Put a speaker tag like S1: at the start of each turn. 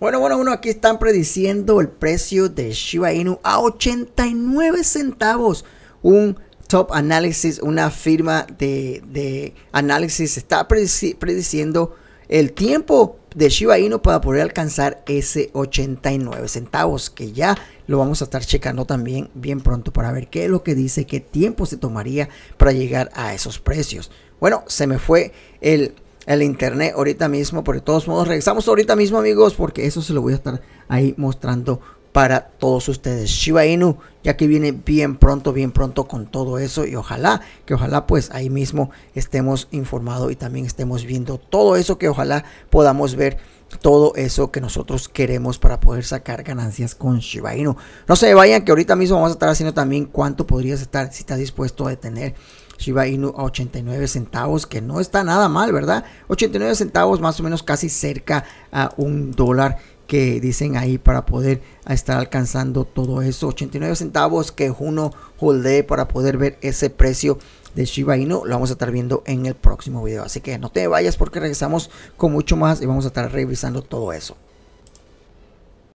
S1: Bueno, bueno, bueno, aquí están prediciendo el precio de Shiba Inu a 89 centavos. Un top análisis, una firma de, análisis está prediciendo el tiempo de Shiba Inu para poder alcanzar ese 89 centavos, que ya lo vamos a estar checando también bien pronto para ver qué es lo que dice, qué tiempo se tomaría para llegar a esos precios. Bueno, se me fue el el internet ahorita mismo. Pero de todos modos, regresamos ahorita mismo, amigos, porque eso se lo voy a estar ahí mostrando para todos ustedes. Shiba Inu, ya que viene bien pronto, bien pronto con todo eso. Y ojalá, que ojalá pues ahí mismo estemos informados y también estemos viendo todo eso que ojalá podamos ver todo eso que nosotros queremos para poder sacar ganancias con Shiba Inu. No se vayan que ahorita mismo vamos a estar haciendo también cuánto podrías estar si estás dispuesto a tener Shiba Inu a 89 centavos, que no está nada mal, ¿verdad? 89 centavos más o menos casi cerca a un dólar que dicen ahí para poder estar alcanzando todo eso. 89 centavos que uno holde para poder ver ese precio de Shiba Inu. Lo vamos a estar viendo en el próximo video. Así que no te vayas porque regresamos con mucho más y vamos a estar revisando todo eso.